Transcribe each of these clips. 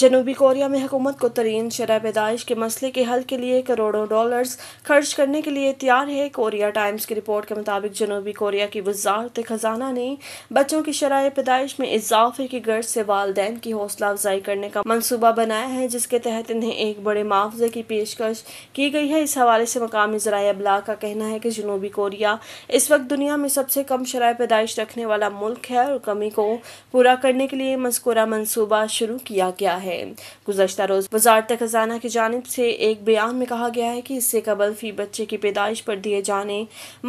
जनूबी कोरिया में हुकूमत को तरीन शरह पैदाइश के मसले के हल के लिए करोड़ों डॉलर्स खर्च करने के लिए तैयार है कोरिया टाइम्स की रिपोर्ट के मुताबिक जनूबी कोरिया की वजारत खजाना ने बच्चों की शरह पैदाइश में इजाफे की गर्ज से वालदे की हौसला अफजाई करने का मनसूबा बनाया है जिसके तहत इन्हें एक बड़े मुआवजे की पेशकश की गई है इस हवाले से मकामी जरा अबला का कहना है कि जनूबी कोरिया इस वक्त दुनिया में सबसे कम शरह पैदाइश रखने वाला मुल्क है और कमी को पूरा करने के लिए मस्कुरा मनसूबा शुरू किया गया है है गुजशत रोज़ वजारत खजाना की जानब से एक बयान में कहा गया है कि इससे कबल फी बच्चे की पैदाइश पर दिए जाने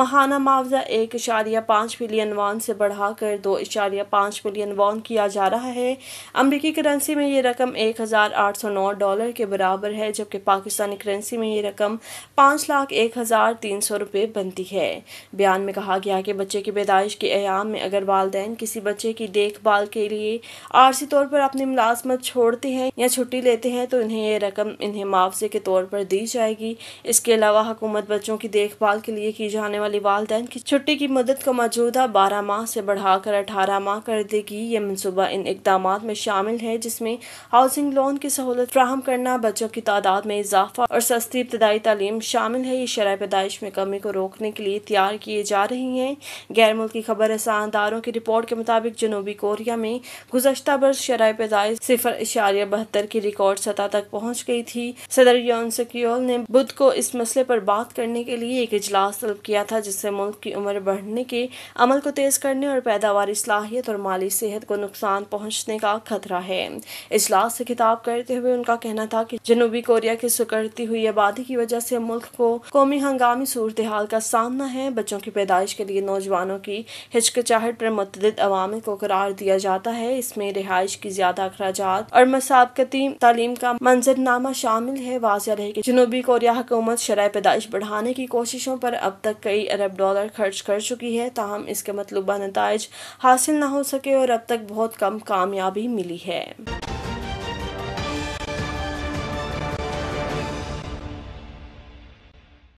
माहाना मुआवजा एक इशारिया पाँच बिलियन वन से बढ़ाकर दो इशारिया पाँच बिलियन वन किया जा रहा है अमरीकी करेंसी में ये रकम एक हज़ार आठ सौ नौ डॉलर के बराबर है जबकि पाकिस्तानी करेंसी में ये रकम पाँच लाख एक हज़ार तीन सौ रुपये बनती है बयान में कहा गया कि बच्चे की पैदाइश के अयाम में अगर वालदेन किसी बच्चे की देखभाल के लिए आरसी तौर पर अपनी मुलाजमत छोड़ते करते हैं या छुट्टी लेते हैं तो इन्हें ये रकम इन्हें मुआवजे के तौर पर दी जाएगी इसके अलावा हुकूमत बच्चों की देखभाल के लिए की जाने वाली वालदे की छुट्टी की मदद को मौजूदा बारह माह से बढ़ाकर अठारह माह कर देगी ये मनसूबा इन इकदाम में शामिल है जिसमें हाउसिंग लोन की सहूलत फ्राहम करना बच्चों की तादाद में इजाफा और सस्ती इब्तदाई तालीम शामिल है ये शराय पैदाइश में कमी को रोकने के लिए तैयार किए जा रही हैं गैर मुल्की खबर रसानदारों की रिपोर्ट के मुताबिक जनूबी कोरिया में गुजशत बर्स शराय पैदाइश सिफर इशारे आर्या बहत्तर की रिकॉर्ड सतह तक पहुंच गई थी सदर यौन सक्योल ने बुध को इस मसले पर बात करने के लिए एक इजलास तलब किया था जिससे मुल्क की उम्र बढ़ने के अमल को तेज करने और पैदावार सलाहियत और माली सेहत को नुकसान पहुंचने का खतरा है इजलास से खिताब करते हुए उनका कहना था कि जनूबी कोरिया की सुकड़ती हुई आबादी की वजह से मुल्क को कौमी हंगामी सूरत हाल का सामना है बच्चों की पैदाइश के लिए नौजवानों की हिचकचाहट पर मतदीद अवामिल को करार दिया जाता है इसमें रिहाइश की ज्यादा अखराज और मसाबकती तालीम का मंजरनामा शामिल है वाजिया रहे की जनूबी कोरिया हुकूमत शराय पैदाइश बढ़ाने की कोशिशों पर अब तक कई अरब डॉलर खर्च कर चुकी है ताहम इसके मतलूबा नतज हासिल ना हो सके और अब तक बहुत कम कामयाबी मिली है